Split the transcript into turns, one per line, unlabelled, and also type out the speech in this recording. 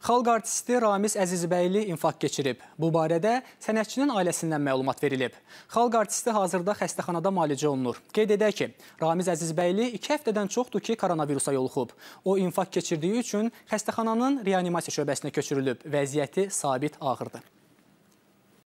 Xalq artisti Ramiz Əzizbəyli infarkt keçirib. Bu barədə sənətçinin ailəsindən məlumat verilib. Xalq artisti hazırda xəstəxanada müalicə olunur. Qeyd edək ki, Ramiz Əzizbəyli 2 həftədən çoxdur ki, koronavirusa yoluxub. O infarkt keçirdiyi üçün xəstəxananın reanimasiya şöbəsinə köçürülüb. Vəziyyəti sabit ağırdır.